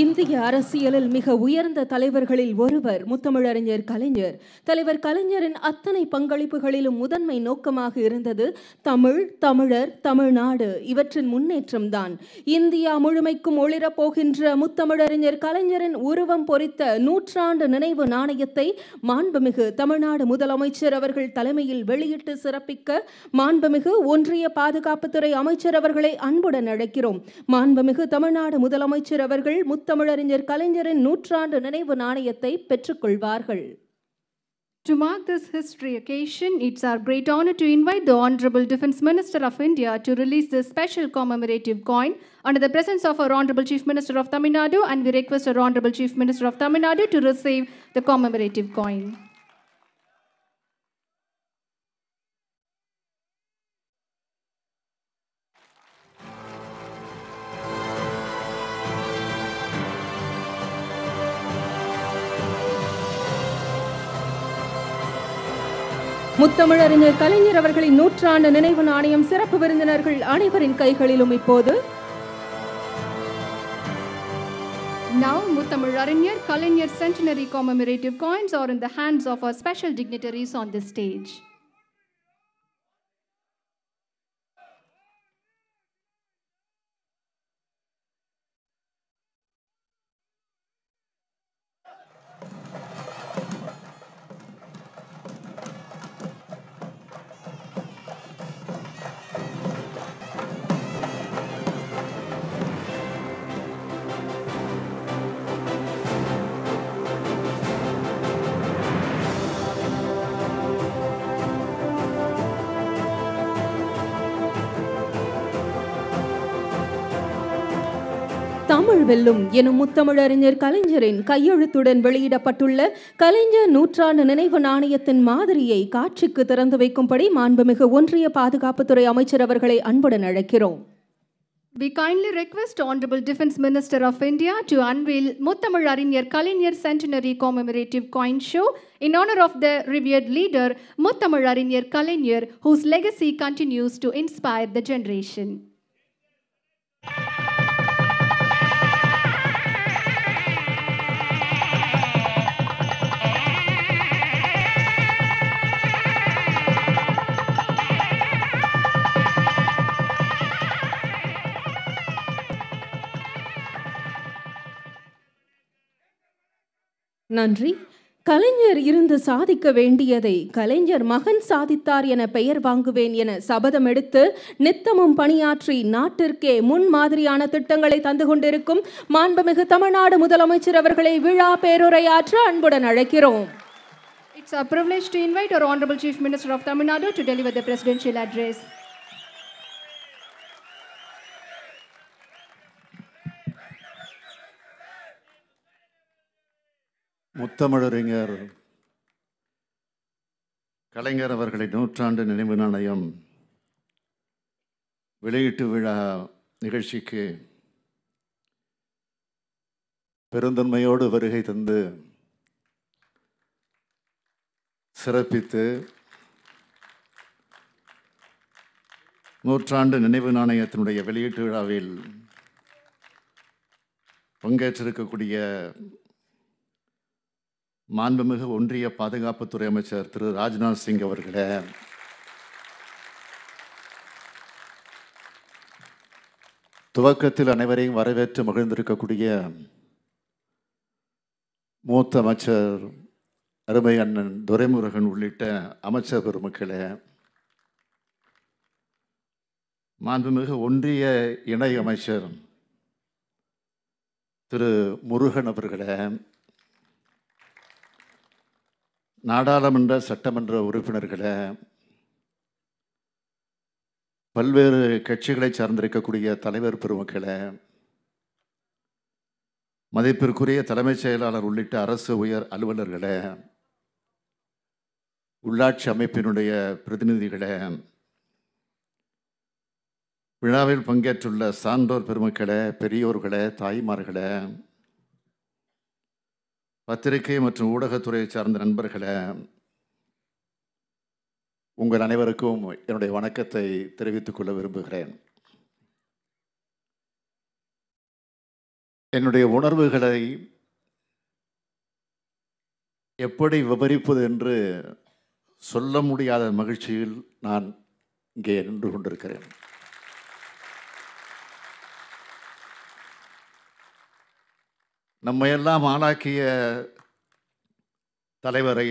இந்திய அரசியலில் மிக உயர்ந்த தலைவர்களில் ஒருவர் முத்தமிழறிஞர் கலைஞர் தலைவர் கலைஞரின் அத்தனை பங்களிப்புகளிலும் முதன்மை நோக்கமாக இருந்தது தமிழ் தமிழர் தமிழ்நாடு இவற்றின் முன்னேற்றம்தான் இந்தியா முழுமைக்கும் ஒளிரப்போகின்ற முத்தமிழறிஞர் கலைஞரின் உருவம் பொறித்த நூற்றாண்டு நினைவு நாணயத்தை மாண்புமிகு தமிழ்நாடு முதலமைச்சர் அவர்கள் தலைமையில் வெளியிட்டு சிறப்பிக்க மாண்புமிகு ஒன்றிய பாதுகாப்புத்துறை அமைச்சர் அவர்களை அன்புடன் அழைக்கிறோம் மாண்புமிகு தமிழ்நாடு முதலமைச்சர் அவர்கள் முத்தமிழறிஞர் கலைஞரின் நூற்றாண்டு நினைவு நாணயத்தை பெற்றுக்கொள்வார்கள் To mark this history occasion, it's our great honor to invite the Honorable Defense Minister of India to release this special commemorative coin under the presence of our Honorable Chief Minister of Tamil Nadu and we request our Honorable Chief Minister of Tamil Nadu to receive the commemorative coin. முத்தமிழறிஞர் கலைஞர் அவர்களின் நூற்றாண்டு நினைவு நாணயம் சிறப்பு விருந்தினர்கள் அனைவரின் கைகளிலும் இப்போது Now, Aranyar, Kalinyar centenary commemorative coins are in the hands of our special dignitaries on this stage. Tamil வெல்லும் எனும் முத்தமிழறிஞர் கலைஞரின் கையெழுத்துடன் வெளியிடப்பட்டுள்ள கலைஞர் நூற்றாண்டு நினைவு நாணயத்தின் மாதிரியை காட்சிக்கு திறந்து வைக்கும்படி மாண்புமிகு ஒன்றிய பாதுகாப்புத்துறை அமைச்சர் அவர்களை அன்புடன் அழைக்கிறோம் We kindly request Honorable Defence Minister of India to unveil Muttamil Arinyar Kalinyar Centenary Commemorative Coin Show in honor of the revered leader Muttamil Arinyar Kalinyar, whose legacy continues to inspire the generation. நன்றி கலைஞர் இருந்து சாதிக்க வேண்டியதை கலைஞர் மகன் சாதித்தார் என பெயர் வாங்குவேன் என சபதம் எடுத்து நித்தமும் பணியாற்றி நாட்டிற்கே முன் மாதிரியான திட்டங்களை தந்து கொண்டிருக்கும் மாண்புமிகு தமிழ்நாடு முதலமைச்சர் அவர்களை விழா பேருரையாற்ற அன்புடன் அழைக்கிறோம் It's a privilege to invite our Honorable Chief Minister of Tamil Nadu to deliver the presidential address. முத்தமிழறிஞர் கலைஞர் அவர்களின் நூற்றாண்டு நினைவு நாணயம் வெளியீட்டு விழா நிகழ்ச்சிக்கு பெருந்தன்மையோடு வருகை தந்து சிறப்பித்து நூற்றாண்டு நினைவு நாணயத்தினுடைய வெளியீட்டு விழாவில் பங்கேற்றிருக்கக்கூடிய மாண்புமிகு ஒன்றிய பாதுகாப்புத்துறை அமைச்சர் திரு ராஜ்நாத் சிங் அவர்களே துவக்கத்தில் அனைவரையும் வரவேற்று மகிழ்ந்திருக்கக்கூடிய மூத்த அமைச்சர் அருமை அண்ணன் துரைமுருகன் உள்ளிட்ட அமைச்சர் பெருமக்களே மாண்புமிகு ஒன்றிய இணை அமைச்சர் திரு முருகன் அவர்களே நாடாளுமன்ற சட்டமன்ற உறுப்பினர்களை பல்வேறு கட்சிகளை சார்ந்திருக்கக்கூடிய தலைவர் பெருமக்களை மதிப்பிற்குரிய தலைமைச் செயலாளர் உள்ளிட்ட அரசு உயர் அலுவலர்களை உள்ளாட்சி அமைப்பினுடைய பிரதிநிதிகளை விழாவில் பங்கேற்றுள்ள சான்றோர் பெருமக்களை பெரியோர்களை தாய்மார்களை பத்திரிகை மற்றும் ஊடகத்துறையை சார்ந்த நண்பர்களை உங்கள் அனைவருக்கும் என்னுடைய வணக்கத்தை தெரிவித்துக் கொள்ள விரும்புகிறேன் என்னுடைய உணர்வுகளை எப்படி விவரிப்பது என்று சொல்ல முடியாத மகிழ்ச்சியில் நான் இங்கே நின்று கொண்டிருக்கிறேன் நம்மையெல்லாம் ஆளாக்கிய தலைவரை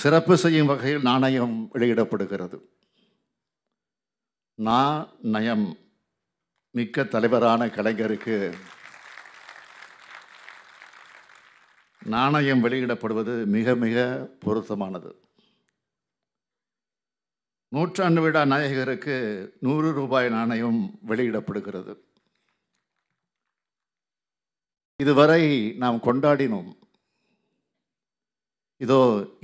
சிறப்பு செய்யும் வகையில் நாணயம் வெளியிடப்படுகிறது நான் நயம் மிக்க தலைவரான கலைஞருக்கு நாணயம் வெளியிடப்படுவது மிக மிக பொருத்தமானது நூற்றாண்டு விழா நாயகருக்கு நூறு ரூபாய் நாணயம் வெளியிடப்படுகிறது இதுவரை நாம் கொண்டாடினோம் இதோ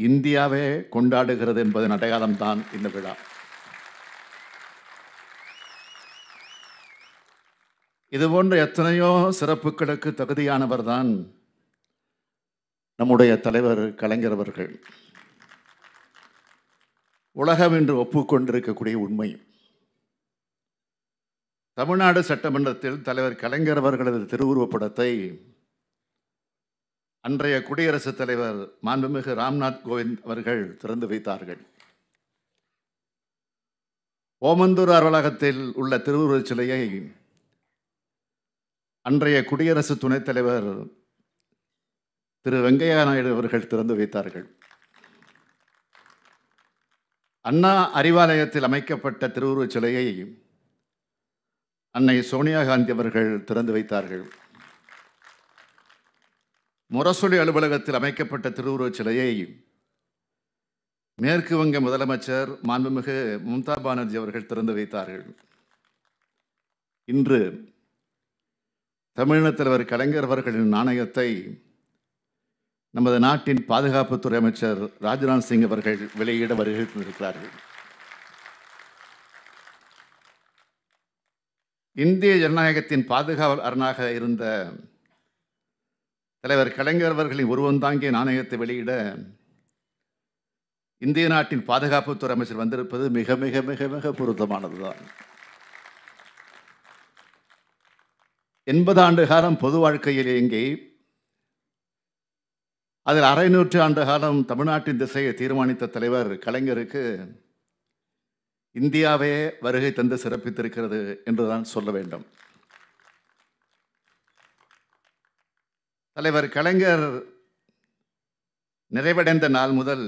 இந்தியாவே கொண்டாடுகிறது என்பதன் தான் இந்த விழா இதுபோன்ற எத்தனையோ சிறப்புகளுக்கு தகுதியானவர் தான் நம்முடைய தலைவர் கலைஞர் அவர்கள் உலகம் என்று ஒப்புக்கொண்டிருக்கக்கூடிய உண்மையும் தமிழ்நாடு சட்டமன்றத்தில் தலைவர் கலைஞர் அவர்களது திருவுருவப்படத்தை அன்றைய குடியரசுத் தலைவர் மாண்புமிகு ராம்நாத் கோவிந்த் அவர்கள் திறந்து வைத்தார்கள் ஓமந்தூர் அலுவலகத்தில் உள்ள திருவுருவச் சிலையை அன்றைய குடியரசு துணைத் தலைவர் திரு வெங்கையா நாயுடு அவர்கள் திறந்து வைத்தார்கள் அண்ணா அறிவாலயத்தில் அமைக்கப்பட்ட திருவுருவச் சிலையை அன்னை சோனியா காந்தி அவர்கள் திறந்து வைத்தார்கள் முரசொலி அலுவலகத்தில் அமைக்கப்பட்ட திருவுருவச் சிலையை மேற்கு வங்க முதலமைச்சர் மாண்புமிகு மம்தா பானர்ஜி அவர்கள் திறந்து வைத்தார்கள் இன்று தமிழின தலைவர் கலைஞர் அவர்களின் நாணயத்தை நமது நாட்டின் பாதுகாப்புத்துறை அமைச்சர் ராஜ்நாத் சிங் அவர்கள் வெளியிட வருகை தந்திருக்கிறார்கள் இந்திய ஜனநாயகத்தின் பாதுகாவல் அரணாக இருந்த தலைவர் கலைஞர் அவர்களின் தாங்கிய நாணயத்தை வெளியிட இந்திய நாட்டின் பாதுகாப்புத்துறை அமைச்சர் வந்திருப்பது மிக மிக மிக மிக பொருத்தமானது தான் எண்பது ஆண்டு காலம் பொது வாழ்க்கையில் இயங்கி அதில் அரை நூற்று ஆண்டு காலம் தமிழ்நாட்டின் திசையை தீர்மானித்த தலைவர் கலைஞருக்கு இந்தியாவே வருகை தந்து சிறப்பித்திருக்கிறது என்றுதான் சொல்ல வேண்டும் தலைவர் கலைஞர் நிறைவடைந்த நாள் முதல்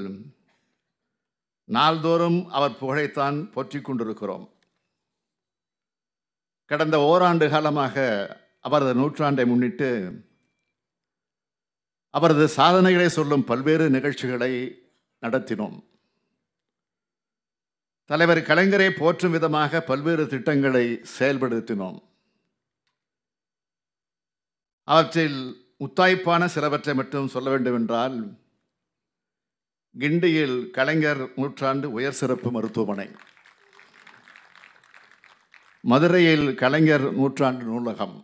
நாள்தோறும் அவர் புகழைத்தான் போற்றி கொண்டிருக்கிறோம் கடந்த ஓராண்டு காலமாக அவரது நூற்றாண்டை முன்னிட்டு அவரது சாதனைகளை சொல்லும் பல்வேறு நிகழ்ச்சிகளை நடத்தினோம் தலைவர் கலைஞரை போற்றும் விதமாக பல்வேறு திட்டங்களை செயல்படுத்தினோம் அவற்றில் முத்தாய்ப்பான சிலவற்றை மட்டும் சொல்ல வேண்டுமென்றால் கிண்டியில் கலைஞர் நூற்றாண்டு உயர் சிறப்பு மருத்துவமனை மதுரையில் கலைஞர் நூற்றாண்டு நூலகம்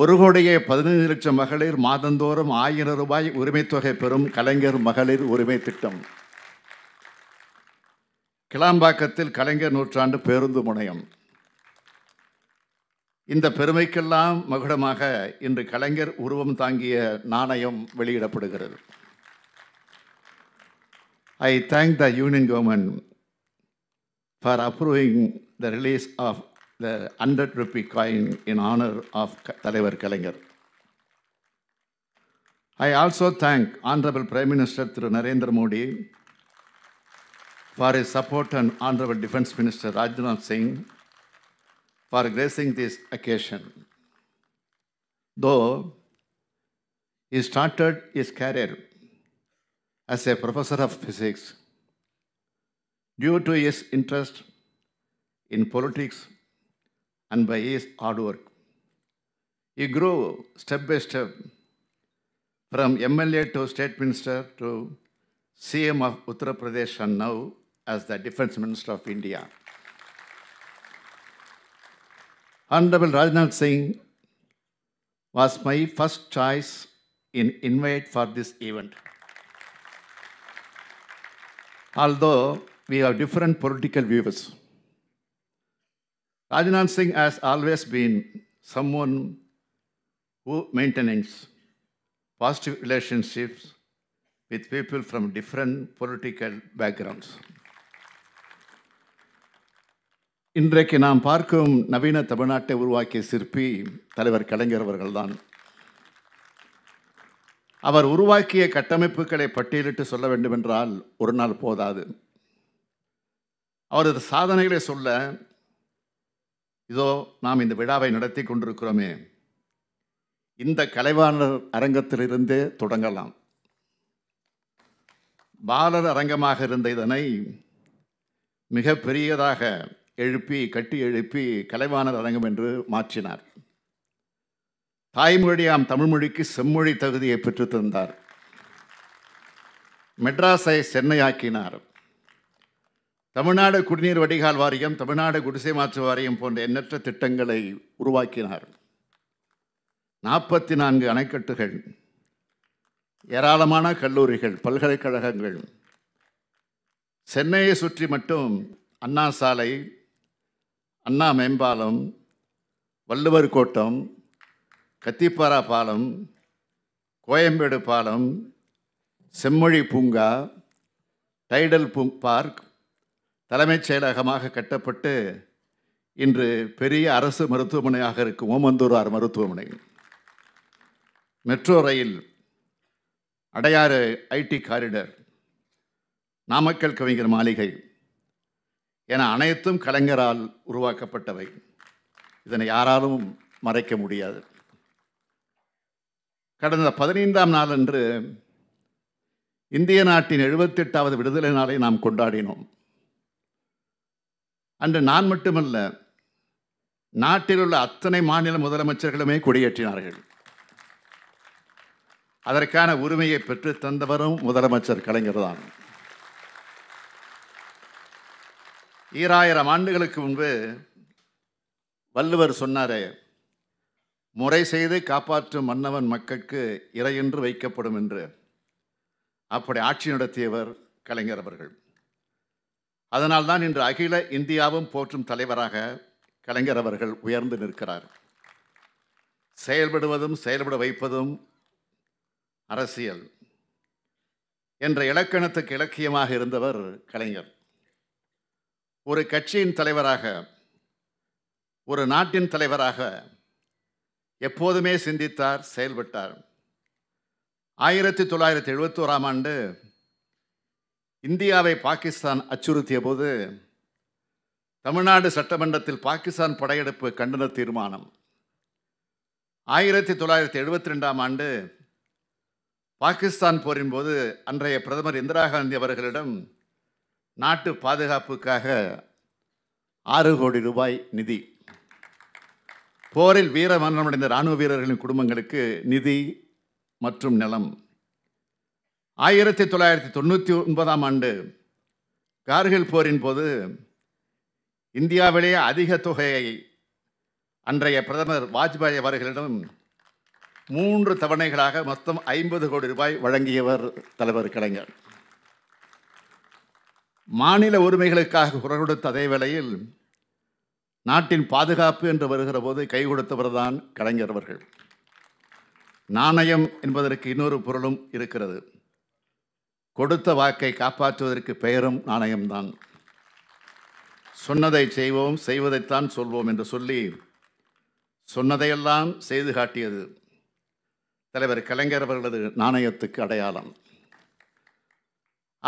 ஒரு கோடியே பதினைந்து லட்சம் மகளிர் மாதந்தோறும் ஆயிரம் ரூபாய் உரிமைத்தொகை பெறும் கலைஞர் மகளிர் உரிமை திட்டம் கிளாம்பாக்கத்தில் கலைஞர் நூற்றாண்டு பேருந்து முனையம் இந்த பெருமைக்கெல்லாம் மகுடமாக இன்று கலைஞர் உருவம் தாங்கிய நாணயம் வெளியிடப்படுகிறது I thank the union government for approving the release of the hundred rupee coin in honour of Thalaivar Kalaignar I also thank honourable prime minister Thiru Narendra Modi for his support and Honorable Defense Minister Rajnath Singh for gracing this occasion. Though he started his career as a professor of physics, due to his interest in politics and by his hard work, he grew step by step from MLA to state minister to CM of Uttar Pradesh and now as the Defense Minister of India. Honorable Rajnath Singh was my first choice in invite for this event. Although we have different political views, Rajnath Singh has always been someone who maintains positive relationships with people from different political backgrounds. இன்றைக்கு நாம் பார்க்கும் நவீன தமிழ்நாட்டை உருவாக்கிய சிற்பி தலைவர் கலைஞர் அவர்கள்தான் அவர் உருவாக்கிய கட்டமைப்புகளை பட்டியலிட்டு சொல்ல வேண்டுமென்றால் ஒரு நாள் போதாது அவரது சாதனைகளை சொல்ல இதோ நாம் இந்த விழாவை நடத்தி கொண்டிருக்கிறோமே இந்த கலைவாணர் அரங்கத்திலிருந்தே தொடங்கலாம் பாலர் அரங்கமாக இருந்த இதனை மிக பெரியதாக எழுப்பி கட்டி எழுப்பி கலைவாணர் அரங்கம் என்று மாற்றினார் தாய்மொழியாம் தமிழ்மொழிக்கு செம்மொழி தகுதியை பெற்றுத்தந்தார் மெட்ராஸை சென்னையாக்கினார் தமிழ்நாடு குடிநீர் வடிகால் வாரியம் தமிழ்நாடு குடிசை மாற்று வாரியம் போன்ற எண்ணற்ற திட்டங்களை உருவாக்கினார் நாற்பத்தி நான்கு அணைக்கட்டுகள் ஏராளமான கல்லூரிகள் பல்கலைக்கழகங்கள் சென்னையை சுற்றி மட்டும் அண்ணா சாலை அண்ணா மேம்பாலம் வள்ளுவர் கோட்டம் கத்திப்பாரா பாலம் கோயம்பேடு பாலம் செம்மொழி பூங்கா டைடல் பூ பார்க் தலைமைச் செயலகமாக கட்டப்பட்டு இன்று பெரிய அரசு மருத்துவமனையாக இருக்கும் ஓமந்தூரார் மருத்துவமனை metro rail Adyar IT corridor Namakkal Kavignar Maaligai என அனைத்தும் கலைஞரால் உருவாக்கப்பட்டவை இதனை யாராலும் மறைக்க முடியாது கடந்த பதினைந்தாம் நாளன்று இந்திய நாட்டின் எழுபத்தெட்டாவது விடுதலை நாளை நாம் கொண்டாடினோம் அன்று நான் மட்டுமல்ல நாட்டில் உள்ள அத்தனை மாநில முதலமைச்சர்களுமே கொடியேற்றினார்கள் அதற்கான உரிமையை பெற்றுத்தந்தவரும் முதலமைச்சர் கலைஞர் தான் ஈராயிரம் ஆண்டுகளுக்கு முன்பு வள்ளுவர் சொன்னாரே முறை செய்து காப்பாற்றும் மன்னவன் மக்களுக்கு இறையென்று வைக்கப்படும் என்று அப்படி ஆட்சி நடத்தியவர் கலைஞர் அவர்கள் அதனால்தான் இன்று அகில இந்தியாவும் போற்றும் தலைவராக கலைஞர் அவர்கள் உயர்ந்து நிற்கிறார் செயல்படுவதும் செயல்பட வைப்பதும் அரசியல் என்ற இலக்கணத்துக்கு இலக்கியமாக இருந்தவர் கலைஞர் ஒரு கட்சியின் தலைவராக ஒரு நாட்டின் தலைவராக எப்போதுமே சிந்தித்தார் செயல்பட்டார் ஆயிரத்தி தொள்ளாயிரத்தி எழுபத்தோராம் ஆண்டு இந்தியாவை பாகிஸ்தான் அச்சுறுத்திய போது தமிழ்நாடு சட்டமன்றத்தில் பாகிஸ்தான் படையெடுப்பு கண்டன தீர்மானம் ஆயிரத்தி தொள்ளாயிரத்தி எழுபத்தி ரெண்டாம் ஆண்டு பாகிஸ்தான் போரின் போது அன்றைய பிரதமர் இந்திரா காந்தி அவர்களிடம் நாட்டு பாதுகாப்புக்காக ஆறு கோடி ரூபாய் நிதி போரில் வீர மரணமடைந்த இராணுவ வீரர்களின் குடும்பங்களுக்கு நிதி மற்றும் நிலம் ஆயிரத்தி தொள்ளாயிரத்தி தொண்ணூற்றி ஒன்பதாம் ஆண்டு கார்கில் போரின் போது இந்தியாவிலேயே அதிக தொகையை அன்றைய பிரதமர் வாஜ்பாய் அவர்களிடம் மூன்று தவணைகளாக மொத்தம் ஐம்பது கோடி ரூபாய் வழங்கியவர் தலைவர் கலைஞர் மாநில உரிமைகளுக்காக குரல் கொடுத்த அதே வேளையில் நாட்டின் பாதுகாப்பு என்று வருகிற போது கை கொடுத்தவர்தான் தான் கலைஞர் அவர்கள் நாணயம் என்பதற்கு இன்னொரு பொருளும் இருக்கிறது கொடுத்த வாக்கை காப்பாற்றுவதற்கு பெயரும் நாணயம்தான் சொன்னதை செய்வோம் செய்வதைத்தான் சொல்வோம் என்று சொல்லி சொன்னதையெல்லாம் செய்து காட்டியது தலைவர் கலைஞர் அவர்களது நாணயத்துக்கு அடையாளம்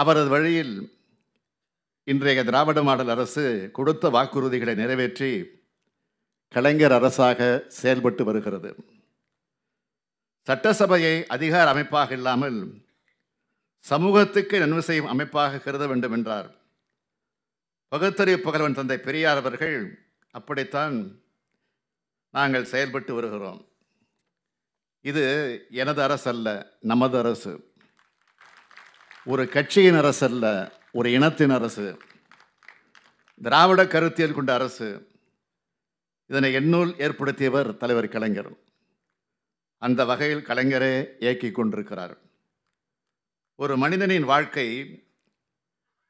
அவரது வழியில் இன்றைய திராவிட மாடல் அரசு கொடுத்த வாக்குறுதிகளை நிறைவேற்றி கலைஞர் அரசாக செயல்பட்டு வருகிறது சட்டசபையை அதிகார அமைப்பாக இல்லாமல் சமூகத்துக்கு நன்மை செய்யும் அமைப்பாக கருத வேண்டும் என்றார் பகுத்தறிவு புகழ்வன் தந்தை பெரியார் அவர்கள் அப்படித்தான் நாங்கள் செயல்பட்டு வருகிறோம் இது எனது அரசு அல்ல நமது அரசு ஒரு கட்சியின் அரசு அல்ல ஒரு இனத்தின் அரசு திராவிட கருத்தியல் கொண்ட அரசு இதனை எண்ணூல் ஏற்படுத்தியவர் தலைவர் கலைஞர் அந்த வகையில் கலைஞரே இயக்கி கொண்டிருக்கிறார் ஒரு மனிதனின் வாழ்க்கை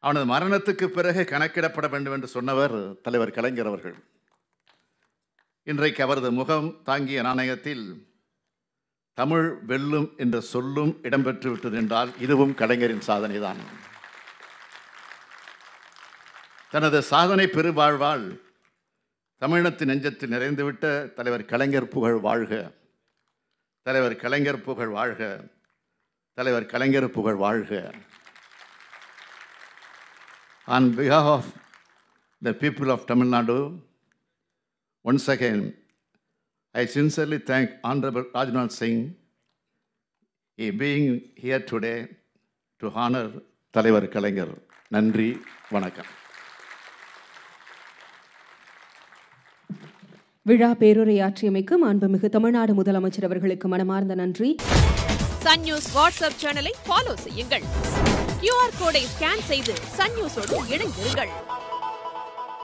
அவனது மரணத்துக்கு பிறகு கணக்கிடப்பட வேண்டும் என்று சொன்னவர் தலைவர் கலைஞர் அவர்கள் இன்றைக்கு அவரது முகம் தாங்கிய நாணயத்தில் தமிழ் வெல்லும் என்ற சொல்லும் இடம்பெற்று விட்டது என்றால் இதுவும் கலைஞரின் சாதனை தான் தனது சாதனை பெருவாழ்வால் தமிழினத்து நெஞ்சத்தில் நிறைந்துவிட்ட தலைவர் கலைஞர் புகழ் வாழ்க தலைவர் கலைஞர் புகழ் வாழ்க தலைவர் கலைஞர் புகழ் வாழ்க on behalf of the people of Tamil Nadu once again I sincerely thank honourable Rajnath Singh இ being here today to honour Thalaivar Kalaignar நன்றி வணக்கம் விழா ஆற்றியமைக்கும் அன்புமிகு தமிழ்நாடு முதலமைச்சர் அவர்களுக்கு மனமார்ந்த நன்றி சன் நியூஸ் வாட்ஸ்அப் சேனலை ஃபாலோ செய்யுங்கள் கியூஆர் கோடை ஸ்கேன் செய்து சன் நியூஸோடு இணைந்திருங்கள்